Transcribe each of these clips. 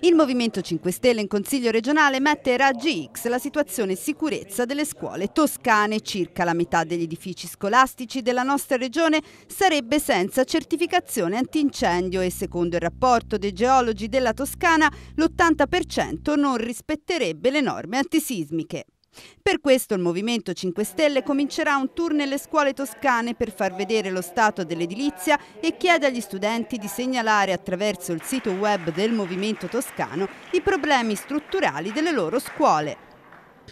Il Movimento 5 Stelle in Consiglio regionale mette raggi X la situazione sicurezza delle scuole toscane. Circa la metà degli edifici scolastici della nostra regione sarebbe senza certificazione antincendio e secondo il rapporto dei geologi della Toscana l'80% non rispetterebbe le norme antisismiche. Per questo il Movimento 5 Stelle comincerà un tour nelle scuole toscane per far vedere lo stato dell'edilizia e chiede agli studenti di segnalare attraverso il sito web del Movimento Toscano i problemi strutturali delle loro scuole.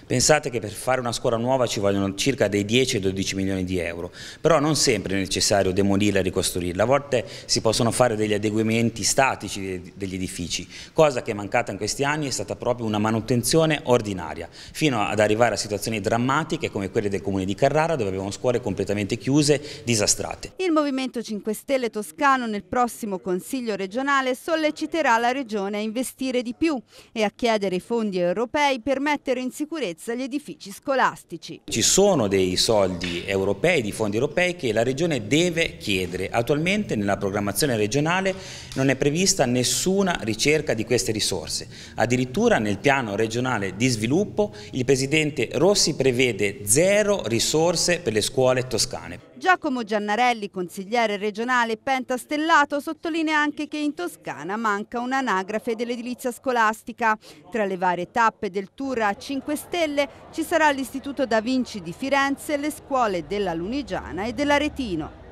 Pensate che per fare una scuola nuova ci vogliono circa dei 10-12 milioni di euro, però non sempre è necessario demolirla e ricostruirla, a volte si possono fare degli adeguamenti statici degli edifici, cosa che è mancata in questi anni è stata proprio una manutenzione ordinaria, fino ad arrivare a situazioni drammatiche come quelle del comune di Carrara dove abbiamo scuole completamente chiuse, disastrate. Il Movimento 5 Stelle Toscano nel prossimo Consiglio regionale solleciterà la Regione a investire di più e a chiedere i fondi europei per mettere in sicurezza sicurezza gli edifici scolastici. Ci sono dei soldi europei, di fondi europei che la Regione deve chiedere. Attualmente nella programmazione regionale non è prevista nessuna ricerca di queste risorse. Addirittura nel piano regionale di sviluppo il Presidente Rossi prevede zero risorse per le scuole toscane. Giacomo Giannarelli, consigliere regionale pentastellato, sottolinea anche che in Toscana manca un'anagrafe dell'edilizia scolastica. Tra le varie tappe del Tour a 5 Stelle Stelle, ci sarà l'Istituto Da Vinci di Firenze, le scuole della Lunigiana e dell'Aretino.